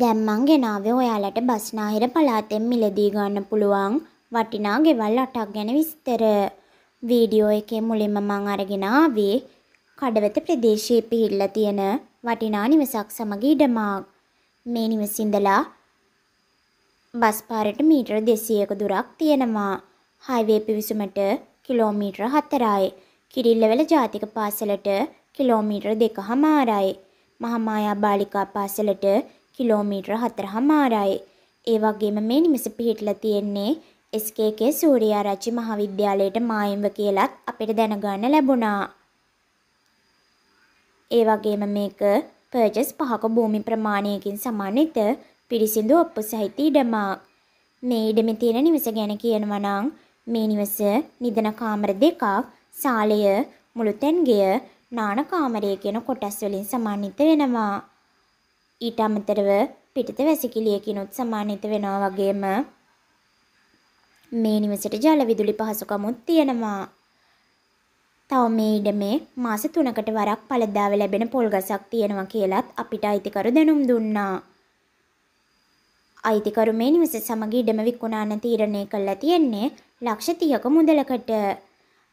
දැන් මං ගෙනාවේ ඔයාලට බස්නාහිර පළාතෙන් මිලදී ගන්න පුළුවන් වටිනා ගෙවල් අටක් ගැන විස්තර. වීඩියෝ එකේ මුලින්ම මං අරගෙන ආවේ කඩවත ප්‍රදේශයේ පිහිල්ලා තියෙන වටිනා නිවසක් සමග ඉඩමක්. මේ නිවසින්දලා බස් පාරට මීටර 200ක දුරක් තියෙනවා. Highway පිවිසුමට kilometre 4යි. කිරිල්ලවැල ජාතික පාසලට කිලෝමීටර 2කමාරයි. මහමායා බාලිකා පාසලට කිලෝමීටර් 4හමාරයි. ඒ වගේම මේ නිමස පිහිටලා තියෙන්නේ SKK සූර්යාරච්චි මහවිද්‍යාලයට මායිම්ව කියලත් අපිට දැනගන්න ලැබුණා. ඒ වගේම මේක පර්ජස් පහක භූමි ප්‍රමාණයකින් සමානිත පිරිසිදු ඔප්පු සහිත ඉඩමක්. මේ ඉඩම තියෙන නිවස ගැන කියනවා නම් මේ නිවස නිදන කාමර දෙකක්, සාලය, මුළු තැන්ගය, නාන කාමරය කියන කොටස් වලින් සමාන්විත වෙනවා. ඊට අමතරව පිටත වැසිකිළියකිනුත් සමානිත වෙනවා වගේම මේ නිවසට ජල විදුලි පහසුකමුත් තියෙනවා. තව මේ ඉඩමේ මාස 3කට වරක් පළදාව ලැබෙන පොල් ගසක් තියෙනවා කියලත් අපිට අයිතිකරු දැනුම් දුන්නා. අයිතිකරු මේ නිවස සමග ඉඩම විකුණන්න තීරණය කළා තියෙන්නේ ලක්ෂ 30ක මුදලකට.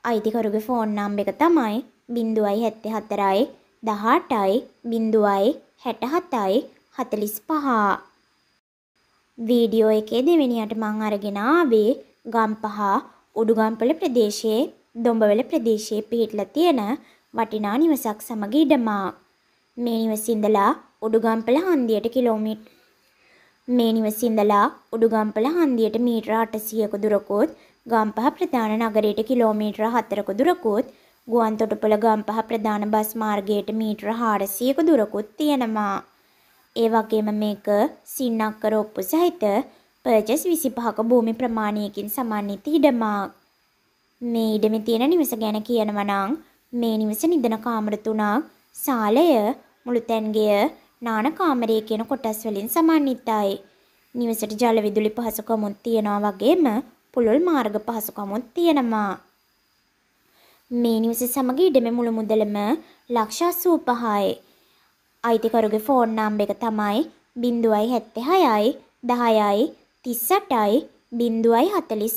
අයිතිකරුගේ ෆෝන් නම්බර එක තමයි 074යි 18යි 0 හැටහතයි හතලිස් පහා. වීඩියෝ එකේ දෙවෙනියට මං අරගෙන ආවේ ගම්පහ උඩුගම්පල ප්‍රදේශයේ දොඹවල ප්‍රදේශයේ පිහිටලා තියෙන වටිනා නිවසක් සමග ඉඩමා. මේ නිවසින්දලා උඩුගම්පල හන්දියට කිලෝමීට් මේ නිවසින්දලා උඩුගම්පල හන්දියට මීටර 800ක දුරකුත් ගම්පහ ප්‍රධාන නගරයට කිලෝමීටර 4ක දුරකුත් ගුවන්තොටුපළ ගම්පහ ප්‍රධාන බස් මාර්ගයට මීටර 400ක දුරකුත් තියෙනවා. ඒ වගේම මේක සින්නක්කර ඔප්පු සහිත පර්චස් 25ක භූමි ප්‍රමාණයකින් සමන්විත ඉඩමක්. මේ ඉඩමේ තියෙන නිවස ගැන කියනවා නම් මේ නිවස නිදන කාමර තුනක්, සාලය, මුළුතැන්ගය, නාන කාමරය කියන කොටස් වලින් සමන්විතයි. නිවසට ජල විදුලි පහසුකම්ත් තියෙනවා වගේම පුළුල් මාර්ග පහසුකම්ත් තියෙනවා. මේ නිවස සමග ඉඩම මුළු මුදලම ලක්ෂ 85යි. අයිතිකරුගේ ෆෝන් නම්බර එක තමයි 076යි 10යි 38යි 043.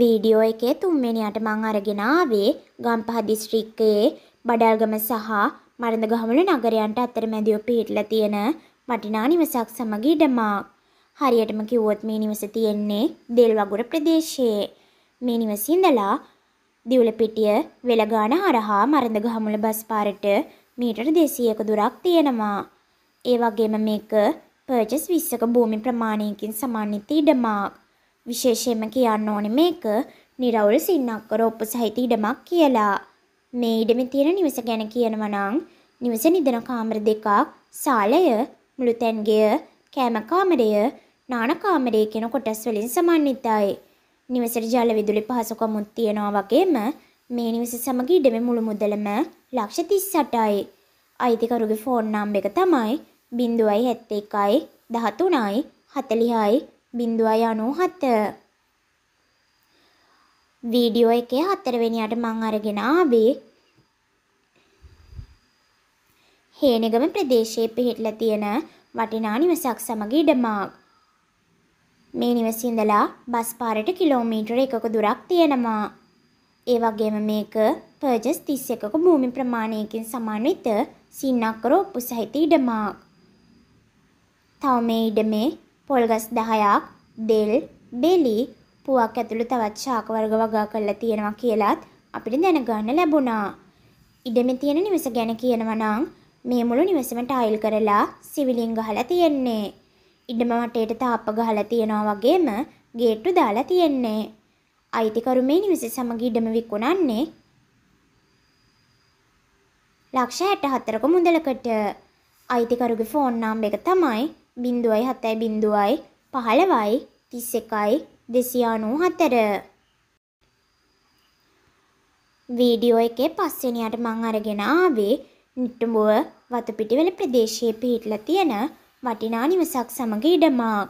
වීඩියෝ එකේ තුන්වෙනියට මම අරගෙන ආවේ ගම්පහ දිස්ත්‍රික්කයේ බඩල්ගම සහ මරඳගහමුල නගරයන්ට අතරමැදිව පිහිටලා තියෙන වටිනා නිවසක් සමග ඉඩමක්. හරියටම කිව්වොත් මේ නිවස තියෙන්නේ දෙල්වගුර ප්‍රදේශයේ. මේ නිවස ඉඳලා දිවුලපිටිය වෙලගාන හරහා මරඳගහමුල බස් පාරට මීටර 200ක දුරක් තියෙනවා. ඒ වගේම මේක පර්චස් 20ක භූමි ප්‍රමාණයකින් සමන්විත ඉඩමක්. විශේෂයෙන්ම කියන්න ඕනේ මේක නිරවුල් සින්නක්කර ඔප්පු සහිත ඉඩමක් කියලා. මේ ඉඩමේ තියෙන නිවස ගැන කියනවා නම් නිවස නිදන කාමර දෙකක්, ශාලය, මුළුතැන්ගය, කැම කාමරය නානකාමරය කියන කොටස් වලින් සමන්විතායි. නිවසට ජල විදුලි පහසුකමුත් තියෙනවා වගේම මේ නිවස සමග ඉඩමේ මුළු මුදලම ලක්ෂ 38යි. අයිතිකරුගේ ෆෝන් නම් එක තමයි 071යි 13යි 40යි 097. වීඩියෝ එකේ හතරවෙනියට මං අරගෙන ආවේ හේනගම ප්‍රදේශයේ පිහිටලා තියෙන වටිනා නිවසක් සමග ඉඩමක්. මේ නිවසින්දලා බස් පාරට කිලෝමීටර එකක දුරක් තියෙනවා. ඒ වගේම මේක පර්ජස් 31ක භූමි ප්‍රමාණයකින් සමාන්විත සින්නක්කර ඔප්පු සහිත ඉඩමක්. තව මේ ඉඩමේ පොල්ගස් 10ක්, දෙල්, බෙලි, පුවක් ඇතුළු තවත් ශාක වර්ග වගා කරලා තියෙනවා කියලත් අපිට දැනගන්න ලැබුණා. ඉඩමේ තියෙන නිවස ගැන කියනවා නම් මේ මුළු නිවසම ටයිල් කරලා සිවිලින් ගහලා තියෙන්නේ. ඉඩම වටේට තාප්ප ගහලා තියනවා වගේම ගේට්ටු දාලා තියෙන්නේ. අයිතිකරු මේ නිවස සමග ඉඩම විකුණන්නේ ලක්ෂ 64ක මුදලකට. අයිතිකරුගේ ෆෝන් නාම් එක තමයි 0.70 15යි 31යි 294. වීඩියෝ එකේ පස්වෙනියට මං අරගෙන ආවේ නිට්ටඹුව වතුපිටිවල ප්‍රදේශයේ පිහිටලා තියෙන වටිනා නිවසක් සමග ඉඩමක්.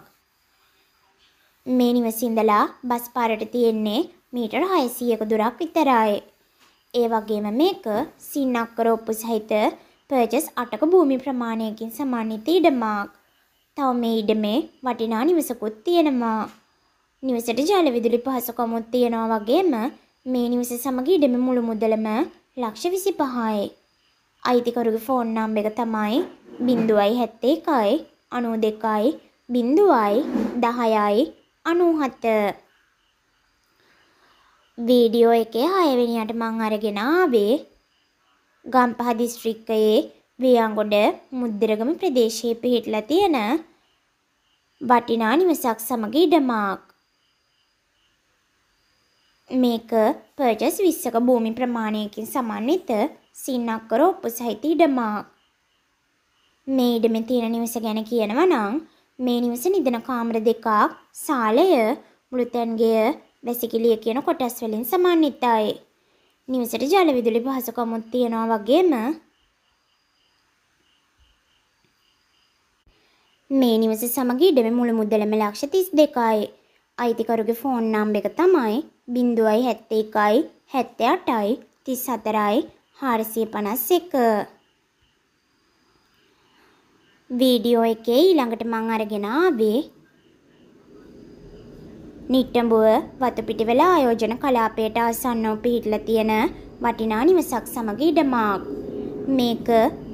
මේ නිවසින්දලා බස් පාරට තියෙන්නේ මීටර් 600ක දුරක් විතරයි. ඒ වගේම මේක සින්නක්කර ඔප්පු සහිත පර්චස් 8ක භූමි ප්‍රමාණයකින් සමන්විත ඉඩමක්. තව මේ ඉඩමේ වටිනා නිවසකුත් තියෙනවා. නිවසට ජල විදුලි පහසුකමුත් තියෙනවා වගේම මේ නිවස සමග ඉඩම මුළු මුදලම ලක්ෂ 25යි. අයිතිකරුගේ ෆෝන් නම් එක තමයි බින්දුවයි හැත්තේ එකයි අනු දෙකයි බින්දුවයි දහයයි අනූහත වීඩියෝ එකේ හයවෙනියට මං අරගෙන ආවේ ගම්පහ දිස්ත්‍රික්කයේ වියංගොඩ මුද්දරගම ප්‍රදේශයේ පිහිටලා තියෙන වටිනා නිවසක් සමග ඉඩමක්. මේක පර්ජස් විස්සක භූමි ප්‍රමාණයකින් සමන්විත සින්නක්කර ඔප්පු සහිත ඉඩමක්. මේ ඉඩමේ තියෙන නිවස ගැන කියනවා නම් මේ නිවස නිදන කාමර දෙකක් සාලය මෘතන්ගය වැසිකිළිය කියන කොටස් වලින් සමන්විතයි. නිවසට ජල විදුලි පහසුකමුත් තියෙනවා වගේම මේ නිවස සමග ඉඩමේ මුළු මුදලම ලක්ෂ 32යි. අයිතිකරුගේ ෆෝන් නම්බ එක තමයි බිින්දුවයි හැත්ත එකයි හැත්ත අටයි තිස් හතරයි හාරසිය පනස් එක වීඩියෝ එකේ ඊළඟට මං අරගෙනාවේ නිට්ටඹුව වතුපිටිවල ආයෝජන කලාපයට ආසන්නව පිහිටලා තියෙන වටිනා නිවසක් සමග ඉඩමක්. මේක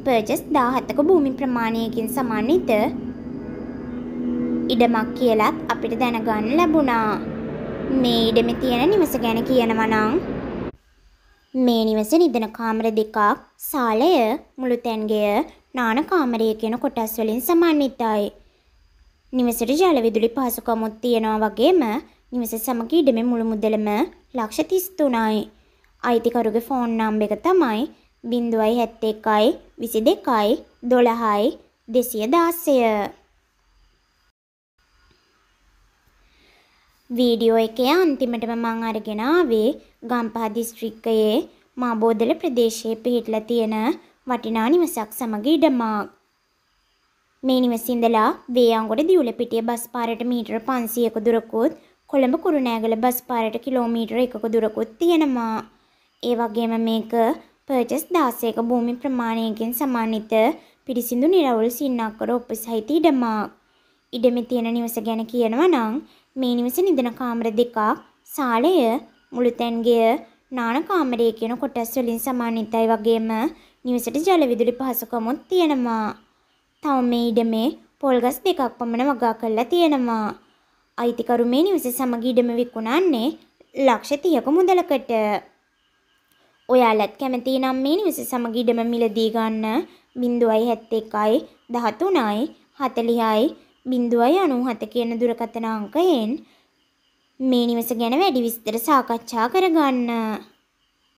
පර්ජස් 17ක භූමි ප්‍රමාණයකින් සමන්විත ඉඩමක් කියලත් අපිට දැනගන්න ලැබුණා. මේ ඉඩමේ තියෙන නිවස ගැන කියනවා නම් මේ නිවසේ නිදන කාමර දෙකක්, සාලය, මුළුතැන්ගය, නාන කාමරය කියන කොටස් වලින් සමන්විතයි. නිවසට ජල විදුලි පහසුකමුත් තියෙනවා වගේම නිවස සමග ඉඩමේ මුළු මුදලම ලක්ෂ 33යි. අයිතිකරුගේ ෆෝන් නම්බර එක තමයි 071 22 12 216. වීඩියෝ එකේ අන්තිමටම මම අරගෙන ආවේ ගම්පහ දිස්ත්‍රික්කයේ මාබෝදල ප්‍රදේශයේ පිහිටලා තියෙන වටිනා නිවසක් සමග ඉඩමක්. මේ නිවසේ ඉඳලා වේයන්ගොඩ දියුලපිටිය බස් පාරට මීටර 500ක දුරකුත් කොළඹ කුරුණෑගල බස් පාරට කිලෝමීටර 1ක දුරකුත් තියෙනවා. ඒ වගේම මේක පර්චස් 16ක භූමි ප්‍රමාණයකින් සමානිත පිරිසිදු නිරවුල් සින්නක්කර උපසහිත ඉඩමක්. ඉඩමේ තියෙන නිවස ගැන කියනවා නම් මේ නිවස නිදන කාමර දෙකක් සාලය මුළුතැන්ගය නාන කාමරය කියන කොටස් වලින් සමානිතයි වගේම නිවසට ජල විදුලි පහසුකමුත් තියෙනවා. තව මේ ඉඩමේ පොල් ගස් දෙකක් පමණ වගා කරලා තියෙනවා. අයිතිකරු මේ නිවස සමග ඉඩම විකුණන්නේ ලක්ෂ 30ක මුදලකට. ඔයාලත් කැමති නම් මේ නිවස සමග ඉඩම මිලදී ගන්න 0.71යි 13යි 40යි බිඳුවයි අනුහත කියන දුරකථන අංකයෙන් මේ නිවස ගැන වැඩි විස්තර සාකච්ඡා කරගන්න.